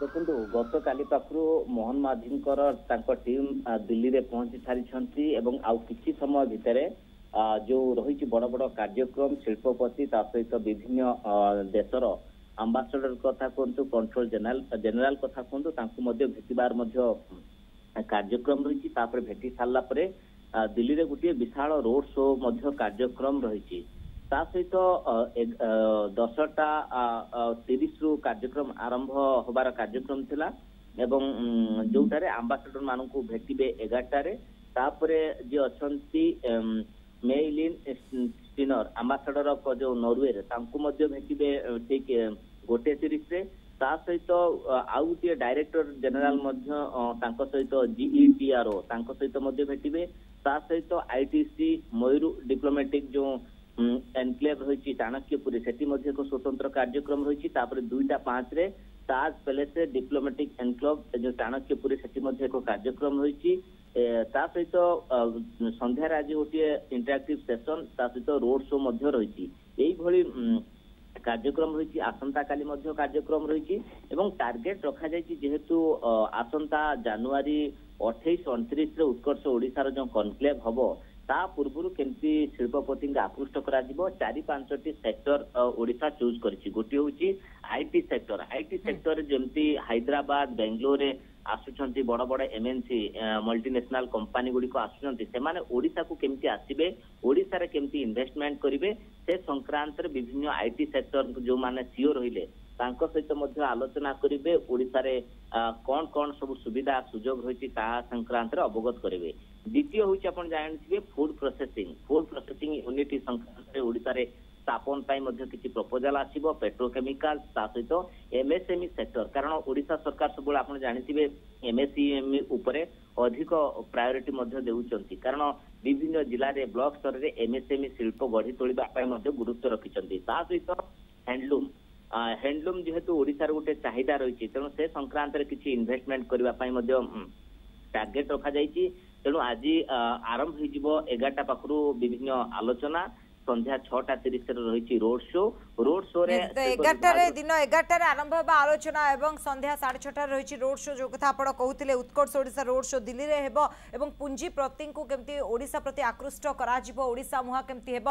ଦେଖନ୍ତୁ ଗତକାଲି ପାଖରୁ ମୋହନ ମାଝୀଙ୍କର ତାଙ୍କ ଟିମ୍ ଦିଲ୍ଲୀରେ ପହଞ୍ଚି ସାରିଛନ୍ତି ଏବଂ ଆଉ କିଛି ସମୟ ଭିତରେ ଯୋଉ ରହିଛି ବଡ ବଡ କାର୍ଯ୍ୟକ୍ରମ ଶିଳ୍ପପତି ତା ସହିତ ବିଭିନ୍ନ ଦେଶର ଆମ୍ବାସଡର କଥା କୁହନ୍ତୁ କଣ୍ଟ୍ରୋଲ ଜେନେରାଲ ଜେନେରାଲ କଥା କୁହନ୍ତୁ ତାଙ୍କୁ ମଧ୍ୟ ଭେଟିବାର ମଧ୍ୟ କାର୍ଯ୍ୟକ୍ରମ ରହିଛି ତାପରେ ଭେଟି ସାରିଲା ପରେ ଦିଲ୍ଲୀରେ ଗୋଟିଏ ବିଶାଳ ରୋଡ଼୍ ଶୋ ମଧ୍ୟ କାର୍ଯ୍ୟକ୍ରମ ରହିଛି ତା ସହିତ ଦଶଟା ତିରିଶରୁ କାର୍ଯ୍ୟକ୍ରମ ଆରମ୍ଭ ହେବାର କାର୍ଯ୍ୟକ୍ରମ ଥିଲା ଏବଂ ଯୋଉଟାରେ ଆମ୍ବାସଡର ମାନଙ୍କୁ ଭେଟିବେ ଏଗାରଟାରେ ତାପରେ ଯିଏ ଅଛନ୍ତି ମେଇଲିନ୍ ଷ୍ଟିନର ଆମ୍ବାସଡର ଅଫ୍ ଯୋଉ ନରୱେରେ ତାଙ୍କୁ ମଧ୍ୟ ଭେଟିବେ ଠିକ ଗୋଟେ ତିରିଶରେ ତା ସହିତ ଆଉ ଗୋଟିଏ ଡାଇରେକ୍ଟର ଜେନେରାଲ ମଧ୍ୟ ତାଙ୍କ ସହିତ ଜିଇଟିଆର୍ଓ ତାଙ୍କ ସହିତ ମଧ୍ୟ ଭେଟିବେ ତା ସହିତ ଆଇଟିସି ମୟୂର ଡିପ୍ଲୋମାଟିକ ଯୋଉ এনক্লেভ রয়েছে চাণক্যপুরী সেটি মধ্যে এক স্বতন্ত্র কার্যক্রম রয়েছে তাপরে দুইটা পাঁচরে তাজ প্যালেসে ডিপ্লোমেটিক এনক্লভ যে চাণক্যপুরী সেটি মধ্যে এক কার্যক্রম রয়েছে ତା ସହିତ ସନ୍ଧ୍ୟାରେ ଆଜି ଗୋଟିଏ ଇଣ୍ଟରାକ୍ଟିଭ ସେସନ ତା ସହିତ ରୋଡ ଶୋ ମଧ୍ୟ ରହିଛି ଏଇଭଳି କାର୍ଯ୍ୟକ୍ରମ ରହିଛି ଆସନ୍ତାକାଲି ମଧ୍ୟ କାର୍ଯ୍ୟକ୍ରମ ରହିଛି ଏବଂ ଟାର୍ଗେଟ ରଖାଯାଇଛି ଯେହେତୁ ଆସନ୍ତା ଜାନୁଆରୀ ଅଠେଇଶ ଅଣତିରିଶରେ ଉତ୍କର୍ଷ ଓଡ଼ିଶାର ଯେଉଁ କନକ୍ଲେଭ ହବ ତା ପୂର୍ବରୁ କେମିତି ଶିଳ୍ପପତିଙ୍କୁ ଆକୃଷ୍ଟ କରାଯିବ ଚାରି ପାଞ୍ଚଟି ସେକ୍ଟର ଓଡ଼ିଶା ଚୁଜ୍ କରିଛି ଗୋଟିଏ ହେଉଛି ଆଇଟି ସେକ୍ଟର ଆଇଟି ସେକ୍ଟରରେ ଯେମିତି ହାଇଦ୍ରାବାଦ ବେଙ୍ଗଲୋରରେ ଆସୁଛନ୍ତି ବଡ ବଡ ଏମଏନସି ମଲ୍ଟିନ୍ୟାସନାଲ କମ୍ପାନୀ ଗୁଡିକ ଆସୁଛନ୍ତି ସେମାନେ ଓଡ଼ିଶାକୁ କେମିତି ଆସିବେ ଓଡ଼ିଶାରେ କେମିତି ଇନଭେଷ୍ଟମେଣ୍ଟ କରିବେ ସେ ସଂକ୍ରାନ୍ତରେ ବିଭିନ୍ନ ଆଇଟି ସେକ୍ଟର ଯୋଉମାନେ ସିଓ ରହିଲେ ତାଙ୍କ ସହିତ ମଧ୍ୟ ଆଲୋଚନା କରିବେ ଓଡ଼ିଶାରେ କଣ କଣ ସବୁ ସୁବିଧା ସୁଯୋଗ ରହିଛି ତାହା ସଂକ୍ରାନ୍ତରେ ଅବଗତ କରିବେ দ্বিতীয় হচ্ছে আপনার জানিবে food processing food processing unit সংক্রান্তে ওড়িশার স্থাপন পাই মধ্যে কিছু প্রপোজাল আসব পেট্রোকেমিকাল তা সহ এমএসএমই সেক্টর কারণ ওড়িশা সরকার সব আপনার জানিবে এমএসএমই উপরে অধিক প্রায়োরিটি মধ্যে কারণ বিভিন্ন জেলার ব্লক স্তরের এমএসএমই শিল্প গড়ি তোলা মধ্যে গুরুত্ব রাখিছন্তি তা সহ হ্যান্ডলুম হ্যান্ডলুম যেহেতু ওড়িশার গোটে চাহিদা রয়েছে তেমন সে সংক্রান্তের কিছু ইনভেস্টমেন্ট করা টার্গেট রখা টার্গেট ତେଣୁ ଆଜି ଆରମ୍ଭ ହେଇଯିବ ଏଗାରଟା ପାଖରୁ ବିଭିନ୍ନ ଆଲୋଚନା ସନ୍ଧ୍ୟା ଛଅଟା ତିରିଶରେ ରହିଛି ରୋଡ ଶୋ ରୋଡ ଶୋ ରେ ଏଗାରଟାରେ ଦିନ ଏଗାରଟାରେ ଆରମ୍ଭ ହେବା ଆଲୋଚନା ଏବଂ ସନ୍ଧ୍ୟା ସାଢ଼େ ଛଅଟାରେ ରହିଛି ରୋଡ ଶୋ ଯେଉଁ କଥା ଆପଣ କହୁଥିଲେ ଉତ୍କର୍ଷ ଓଡ଼ିଶା ରୋଡ ଶୋ ଦିଲ୍ଲୀରେ ହେବ ଏବଂ ପୁଞ୍ଜିପତିଙ୍କୁ କେମିତି ଓଡ଼ିଶା ପ୍ରତି ଆକୃଷ୍ଟ କରାଯିବ ଓଡ଼ିଶା ମୁହାଁ କେମିତି ହେବ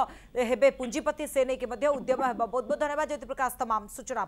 ହେବେ ପୁଞ୍ଜିପତି ସେ ନେଇକି ମଧ୍ୟ ଉଦ୍ୟମ ହେବ ବହୁତ ବହୁତ ଧନ୍ୟବାଦ ଜ୍ୟୋତି ପ୍ରକାଶ ତମାମ ସୂଚନା